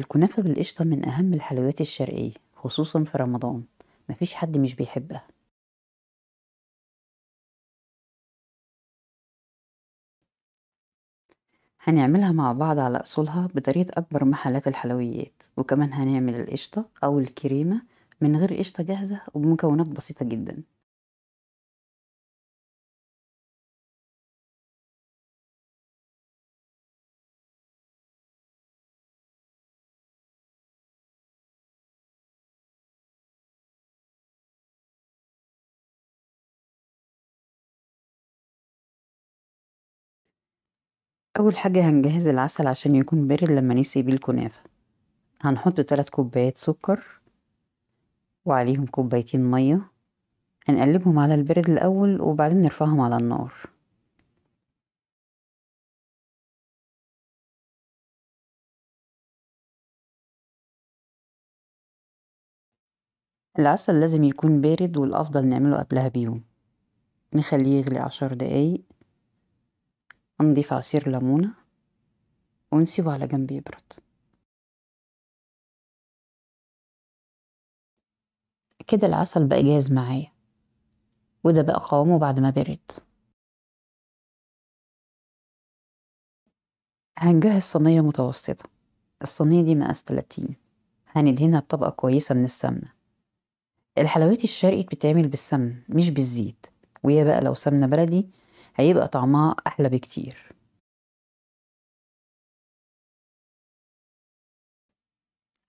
الكنافة بالقشطة من أهم الحلويات الشرقية خصوصا في رمضان مفيش حد مش بيحبها هنعملها مع بعض على أصولها بطريقة أكبر محلات الحلويات وكمان هنعمل القشطة أو الكريمة من غير قشطة جاهزة وبمكونات بسيطة جدا أول حاجة هنجهز العسل عشان يكون بارد لما نسقي بيه الكنافة هنحط تلات كوبايات سكر وعليهم كوبايتين مية هنقلبهم على البارد الأول وبعدين نرفعهم على النار العسل لازم يكون بارد والأفضل نعمله قبلها بيوم نخليه يغلي عشر دقايق نضيف عصير ليمونة ونسيبه على جنب يبرد كده العسل بقى جاهز معايا وده بقى قوامه بعد ما برد هنجهز صينية متوسطة الصينية دي مقاس 30 هندهنها بطبقة كويسة من السمنة الحلويات الشرقي بتتعمل بالسمن مش بالزيت وهي بقى لو سمنة بلدي هيبقى طعمها أحلى بكتير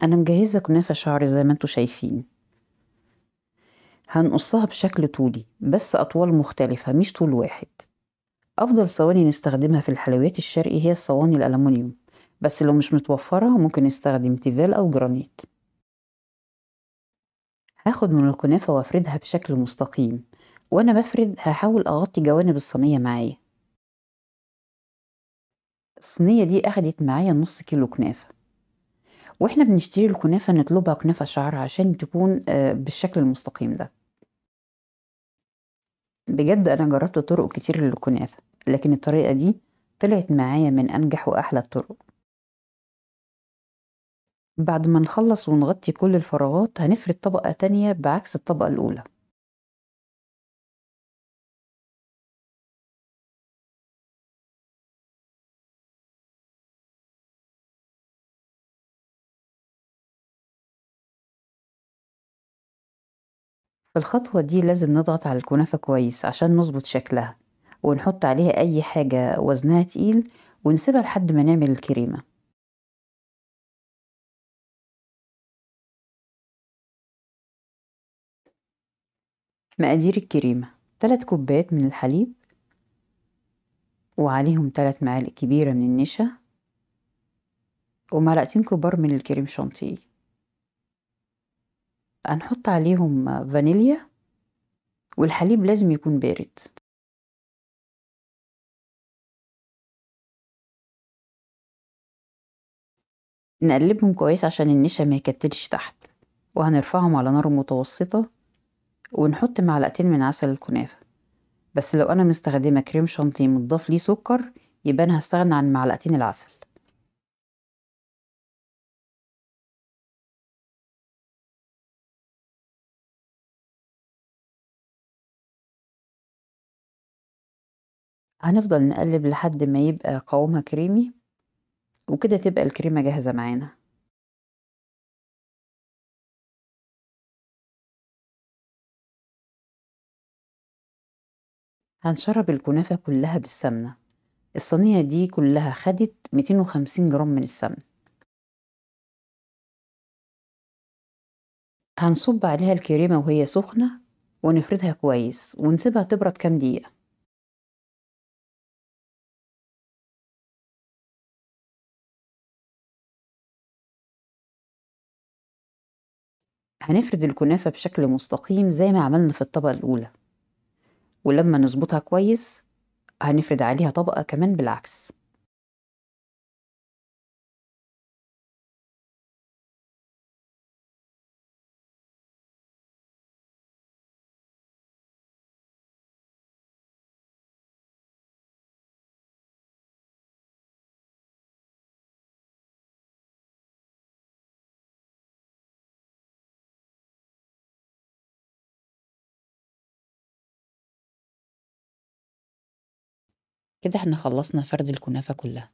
أنا مجهزة كنافة شعري زي ما انتوا شايفين هنقصها بشكل طولي بس أطوال مختلفة مش طول واحد أفضل صواني نستخدمها في الحلويات الشرقي هي الصواني الألمونيوم بس لو مش متوفرة ممكن نستخدم تيفال أو جرانيت هاخد من الكنافة وافردها بشكل مستقيم وأنا بفرد هحاول أغطي جوانب الصينية معايا الصينية دي أخدت معايا نص كيلو كنافة واحنا بنشتري الكنافة نطلبها كنافة شعر عشان تكون آه، بالشكل المستقيم ده بجد أنا جربت طرق كتير للكنافة لكن الطريقة دي طلعت معايا من أنجح وأحلى الطرق بعد ما نخلص ونغطي كل الفراغات هنفرد طبقة تانية بعكس الطبقة الأولى في الخطوة دي لازم نضغط على الكنافة كويس عشان نظبط شكلها ونحط عليها أي حاجة وزنها تقيل ونسيبها لحد ما نعمل الكريمة مقادير الكريمة تلات كوبايات من الحليب وعليهم تلات معالق كبيرة من النشا ومعلقتين كبار من الكريم شانتيه هنحط عليهم فانيليا والحليب لازم يكون بارد نقلبهم كويس عشان النشا ما يكتلش تحت وهنرفعهم على نار متوسطة ونحط معلقتين من عسل الكنافة بس لو أنا مستخدمة كريم شانتيه متضاف ليه سكر يبقى أنا هستغنى عن معلقتين العسل هنفضل نقلب لحد ما يبقى قوامها كريمي وكده تبقى الكريمة جاهزة معانا هنشرب الكنافة كلها بالسمنة الصينية دي كلها خدت 250 جرام من السمن هنصب عليها الكريمة وهي سخنة ونفردها كويس ونسيبها تبرد كام دقيقة هنفرد الكنافة بشكل مستقيم زي ما عملنا في الطبقة الأولى ولما نظبطها كويس هنفرد عليها طبقة كمان بالعكس كده احنا خلصنا فرد الكنافة كلها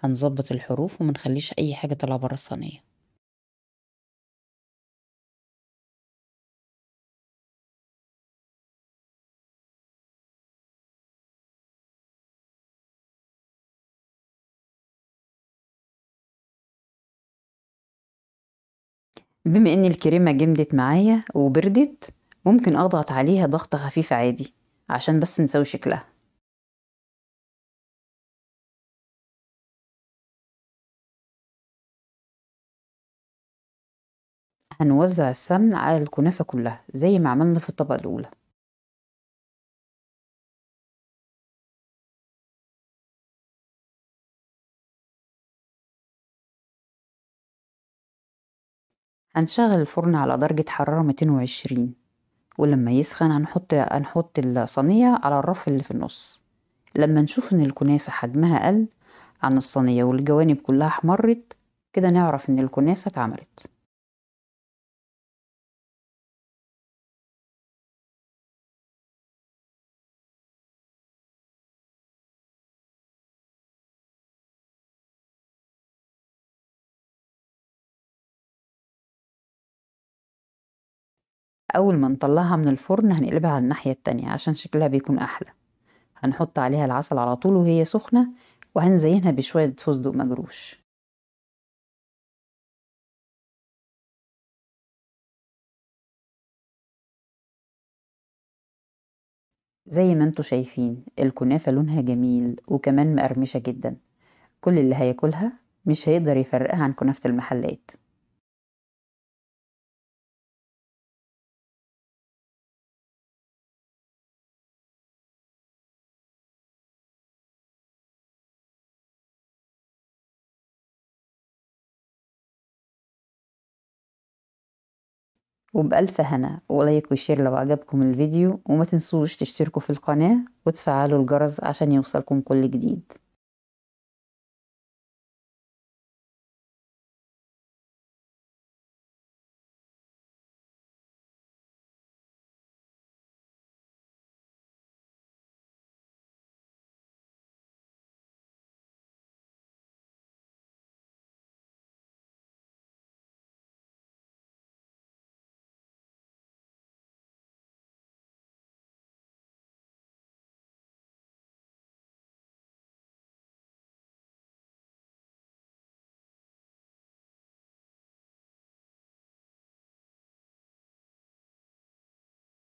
هنظبط الحروف ومنخليش أي حاجة طالعة بره الصينية بما ان الكريمة جمدت معايا وبردت ممكن اضغط عليها ضغطة خفيفة عادي عشان بس نسوي شكلها هنوزع السمن على الكنافة كلها زي ما عملنا في الطبقة الأولى هنشغل الفرن على درجة حرارة 220 ولما يسخن هنحط هنحط الصينية على الرف اللي في النص لما نشوف ان الكنافة حجمها قل عن الصينية والجوانب كلها احمرت كده نعرف ان الكنافة اتعملت أول ما نطلعها من الفرن هنقلبها على الناحية التانية عشان شكلها بيكون أحلى هنحط عليها العسل على طول وهي سخنة وهنزينها بشوية فستق مجروش زي ما انتوا شايفين الكنافة لونها جميل وكمان مقرمشة جدا كل اللي هياكلها مش هيقدر يفرقها عن كنافة المحلات وبألف هنا ولايك وشير لو عجبكم الفيديو وما تنسوش تشتركوا في القناة وتفعلوا الجرس عشان يوصلكم كل جديد